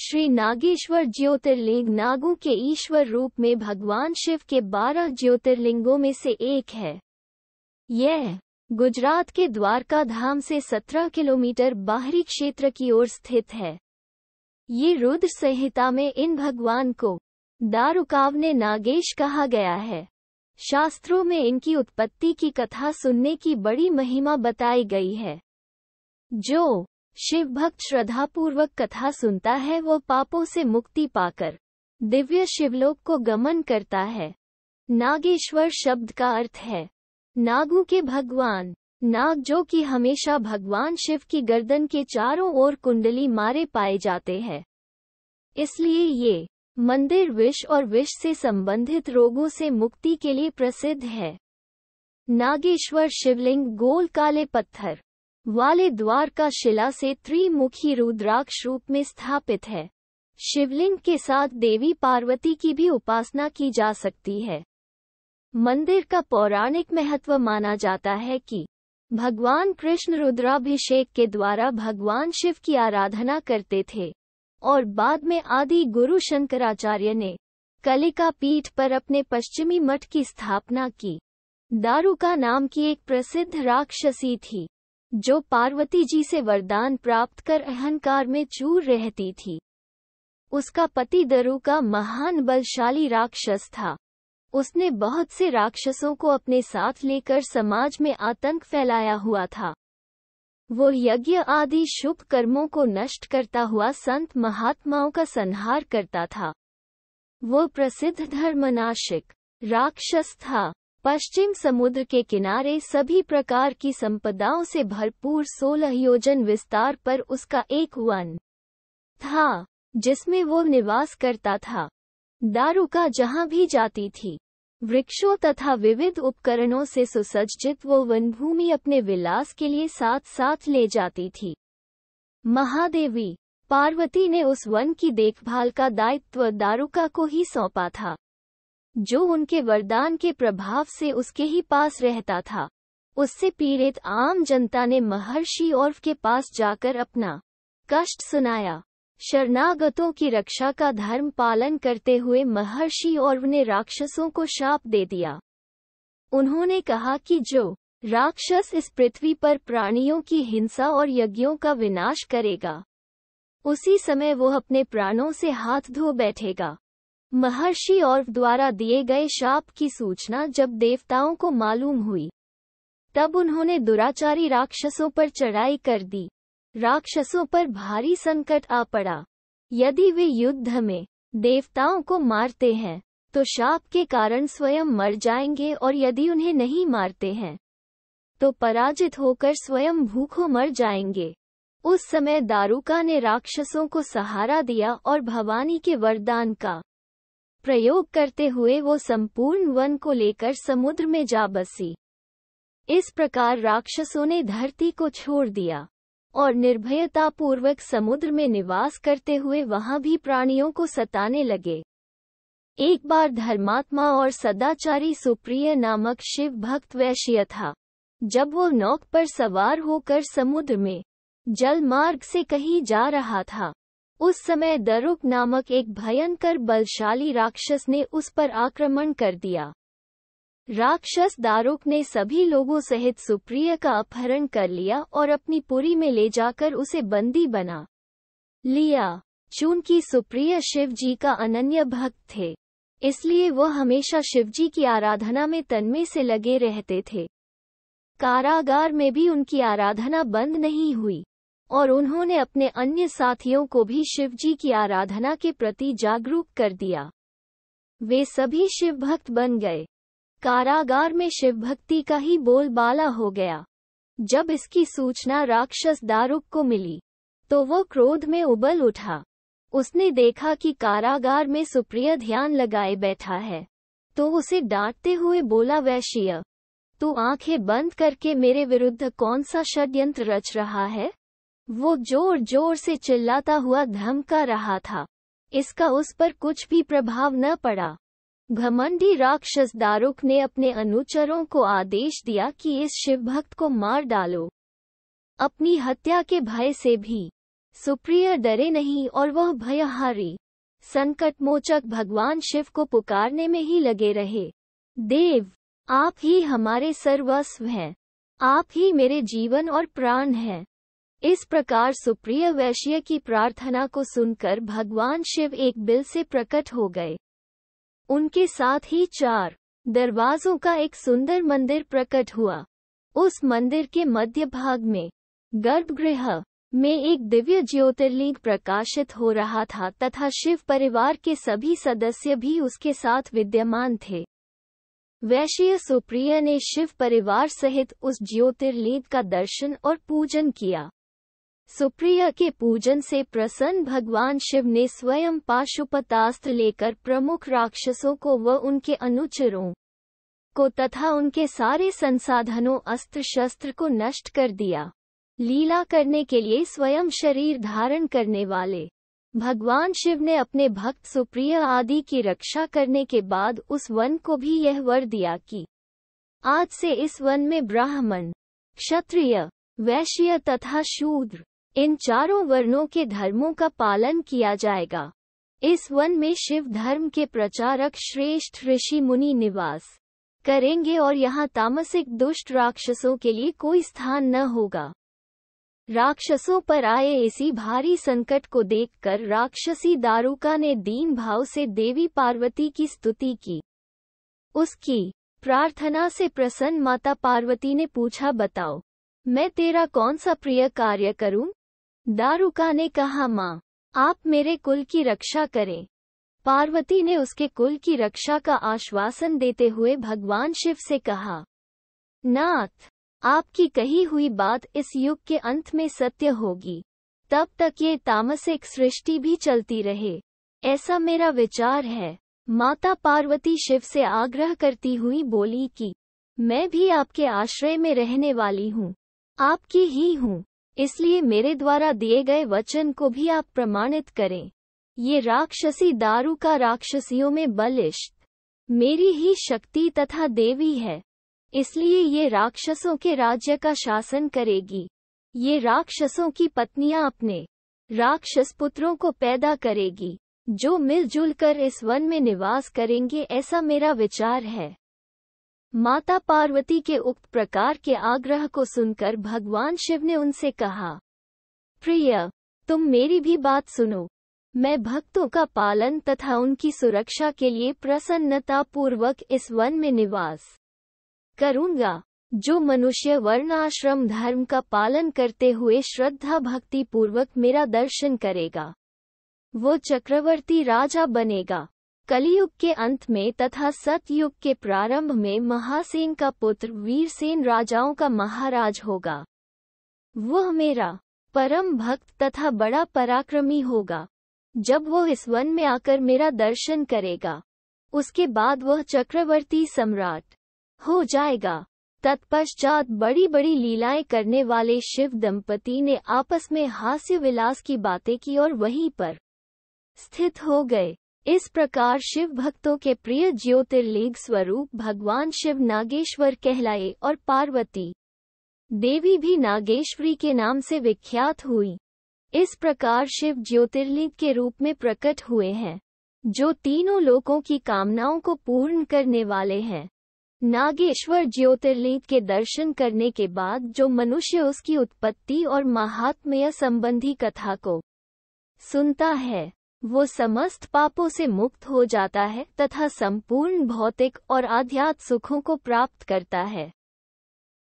श्री नागेश्वर ज्योतिर्लिंग नागू के ईश्वर रूप में भगवान शिव के बारह ज्योतिर्लिंगों में से एक है यह गुजरात के द्वारका धाम से 17 किलोमीटर बाहरी क्षेत्र की ओर स्थित है ये रुद्र संहिता में इन भगवान को दारुकावने नागेश कहा गया है शास्त्रों में इनकी उत्पत्ति की कथा सुनने की बड़ी महिमा बताई गई है जो शिव भक्त श्रद्धापूर्वक कथा सुनता है वो पापों से मुक्ति पाकर दिव्य शिवलोक को गमन करता है नागेश्वर शब्द का अर्थ है नागू के भगवान नाग जो कि हमेशा भगवान शिव की गर्दन के चारों ओर कुंडली मारे पाए जाते हैं इसलिए ये मंदिर विष और विष से संबंधित रोगों से मुक्ति के लिए प्रसिद्ध है नागेश्वर शिवलिंग गोल काले पत्थर वाले द्वार का शिला से त्रिमुखी रुद्राक्ष रूप में स्थापित है शिवलिंग के साथ देवी पार्वती की भी उपासना की जा सकती है मंदिर का पौराणिक महत्व माना जाता है कि भगवान कृष्ण रुद्राभिषेक के द्वारा भगवान शिव की आराधना करते थे और बाद में आदि गुरु शंकराचार्य ने कलिका पीठ पर अपने पश्चिमी मठ की स्थापना की दारू का नाम की एक प्रसिद्ध राक्षसी थी जो पार्वती जी से वरदान प्राप्त कर अहंकार में चूर रहती थी उसका पति दरु का महान बलशाली राक्षस था उसने बहुत से राक्षसों को अपने साथ लेकर समाज में आतंक फैलाया हुआ था वो यज्ञ आदि शुभ कर्मों को नष्ट करता हुआ संत महात्माओं का संहार करता था वो प्रसिद्ध धर्मनाशिक राक्षस था पश्चिम समुद्र के किनारे सभी प्रकार की संपदाओं से भरपूर सोलह योजन विस्तार पर उसका एक वन था जिसमें वो निवास करता था का जहां भी जाती थी वृक्षों तथा विविध उपकरणों से सुसज्जित वो वनभूमि अपने विलास के लिए साथ साथ ले जाती थी महादेवी पार्वती ने उस वन की देखभाल का दायित्व दारुका को ही सौंपा था जो उनके वरदान के प्रभाव से उसके ही पास रहता था उससे पीड़ित आम जनता ने महर्षि और्फ के पास जाकर अपना कष्ट सुनाया शरणागतों की रक्षा का धर्म पालन करते हुए महर्षि ओर्व ने राक्षसों को शाप दे दिया उन्होंने कहा कि जो राक्षस इस पृथ्वी पर प्राणियों की हिंसा और यज्ञों का विनाश करेगा उसी समय वो अपने प्राणों से हाथ धो बैठेगा महर्षि और द्वारा दिए गए शाप की सूचना जब देवताओं को मालूम हुई तब उन्होंने दुराचारी राक्षसों पर चढ़ाई कर दी राक्षसों पर भारी संकट आ पड़ा यदि वे युद्ध में देवताओं को मारते हैं तो शाप के कारण स्वयं मर जाएंगे और यदि उन्हें नहीं मारते हैं तो पराजित होकर स्वयं भूखों मर जाएंगे उस समय दारुका ने राक्षसों को सहारा दिया और भवानी के वरदान का प्रयोग करते हुए वो संपूर्ण वन को लेकर समुद्र में जा बसी इस प्रकार राक्षसों ने धरती को छोड़ दिया और निर्भयतापूर्वक समुद्र में निवास करते हुए वहां भी प्राणियों को सताने लगे एक बार धर्मात्मा और सदाचारी सुप्रिय नामक शिव भक्त वैश्य था जब वो नौक पर सवार होकर समुद्र में जल मार्ग से कहीं जा रहा था उस समय दरुक नामक एक भयंकर बलशाली राक्षस ने उस पर आक्रमण कर दिया राक्षस दारुक ने सभी लोगों सहित सुप्रिय का अपहरण कर लिया और अपनी पुरी में ले जाकर उसे बंदी बना लिया चूंकि सुप्रिय शिव जी का अनन्य भक्त थे इसलिए वह हमेशा शिवजी की आराधना में तन्मय से लगे रहते थे कारागार में भी उनकी आराधना बंद नहीं हुई और उन्होंने अपने अन्य साथियों को भी शिवजी की आराधना के प्रति जागरूक कर दिया वे सभी शिवभक्त बन गए कारागार में शिवभक्ति का ही बोलबाला हो गया जब इसकी सूचना राक्षस दारुक को मिली तो वो क्रोध में उबल उठा उसने देखा कि कारागार में सुप्रिय ध्यान लगाए बैठा है तो उसे डांटते हुए बोला वैश्य तू आंखें बंद करके मेरे विरुद्ध कौन सा षड्यंत्र रच रहा है वो जोर जोर से चिल्लाता हुआ धमका रहा था इसका उस पर कुछ भी प्रभाव न पड़ा घमंडी राक्षस दारुक ने अपने अनुचरों को आदेश दिया कि इस शिवभक्त को मार डालो अपनी हत्या के भय से भी सुप्रिय डरे नहीं और वह भयहारी संकटमोचक भगवान शिव को पुकारने में ही लगे रहे देव आप ही हमारे सर्वस्व हैं आप ही मेरे जीवन और प्राण हैं इस प्रकार सुप्रिय वैश्य की प्रार्थना को सुनकर भगवान शिव एक बिल से प्रकट हो गए उनके साथ ही चार दरवाजों का एक सुंदर मंदिर प्रकट हुआ उस मंदिर के मध्य भाग में गर्भगृह में एक दिव्य ज्योतिर्लिंग प्रकाशित हो रहा था तथा शिव परिवार के सभी सदस्य भी उसके साथ विद्यमान थे वैश्य सुप्रिय ने शिव परिवार सहित उस ज्योतिर्लिंग का दर्शन और पूजन किया सुप्रिय के पूजन से प्रसन्न भगवान शिव ने स्वयं पाशुपतास्त्र लेकर प्रमुख राक्षसों को व उनके अनुचरों को तथा उनके सारे संसाधनों अस्त्र शस्त्र को नष्ट कर दिया लीला करने के लिए स्वयं शरीर धारण करने वाले भगवान शिव ने अपने भक्त सुप्रिय आदि की रक्षा करने के बाद उस वन को भी यह वर दिया कि आज से इस वन में ब्राह्मण क्षत्रिय वैश्य तथा शूद्र इन चारों वर्णों के धर्मों का पालन किया जाएगा इस वन में शिव धर्म के प्रचारक श्रेष्ठ ऋषि मुनि निवास करेंगे और यहाँ तामसिक दुष्ट राक्षसों के लिए कोई स्थान न होगा राक्षसों पर आए इसी भारी संकट को देखकर राक्षसी दारुका ने दीन भाव से देवी पार्वती की स्तुति की उसकी प्रार्थना से प्रसन्न माता पार्वती ने पूछा बताओ मैं तेरा कौन सा प्रिय कार्य करूं दारुका ने कहा माँ आप मेरे कुल की रक्षा करें पार्वती ने उसके कुल की रक्षा का आश्वासन देते हुए भगवान शिव से कहा नाथ आपकी कही हुई बात इस युग के अंत में सत्य होगी तब तक ये तामसिक सृष्टि भी चलती रहे ऐसा मेरा विचार है माता पार्वती शिव से आग्रह करती हुई बोली कि मैं भी आपके आश्रय में रहने वाली हूँ आपकी ही हूँ इसलिए मेरे द्वारा दिए गए वचन को भी आप प्रमाणित करें ये राक्षसी दारू का राक्षसियों में बलिष्ठ मेरी ही शक्ति तथा देवी है इसलिए ये राक्षसों के राज्य का शासन करेगी ये राक्षसों की पत्नियां अपने राक्षस पुत्रों को पैदा करेगी जो मिलजुल कर इस वन में निवास करेंगे ऐसा मेरा विचार है माता पार्वती के उक्त प्रकार के आग्रह को सुनकर भगवान शिव ने उनसे कहा प्रिय तुम मेरी भी बात सुनो मैं भक्तों का पालन तथा उनकी सुरक्षा के लिए प्रसन्नता पूर्वक इस वन में निवास करूंगा जो मनुष्य वर्ण आश्रम धर्म का पालन करते हुए श्रद्धा भक्ति पूर्वक मेरा दर्शन करेगा वो चक्रवर्ती राजा बनेगा कलयुग के अंत में तथा सतयुग के प्रारंभ में महासेन का पुत्र वीरसेन राजाओं का महाराज होगा वह मेरा परम भक्त तथा बड़ा पराक्रमी होगा जब वह इस वन में आकर मेरा दर्शन करेगा उसके बाद वह चक्रवर्ती सम्राट हो जाएगा तत्पश्चात बड़ी बड़ी लीलाएं करने वाले शिव दंपति ने आपस में हास्य विलास की बातें की और वहीं पर स्थित हो गए इस प्रकार शिव भक्तों के प्रिय ज्योतिर्लिंग स्वरूप भगवान शिव नागेश्वर कहलाए और पार्वती देवी भी नागेश्वरी के नाम से विख्यात हुई इस प्रकार शिव ज्योतिर्लिंग के रूप में प्रकट हुए हैं जो तीनों लोकों की कामनाओं को पूर्ण करने वाले हैं नागेश्वर ज्योतिर्लिंग के दर्शन करने के बाद जो मनुष्य उसकी उत्पत्ति और महात्म्य संबंधी कथा को सुनता है वो समस्त पापों से मुक्त हो जाता है तथा संपूर्ण भौतिक और आध्यात्म सुखों को प्राप्त करता है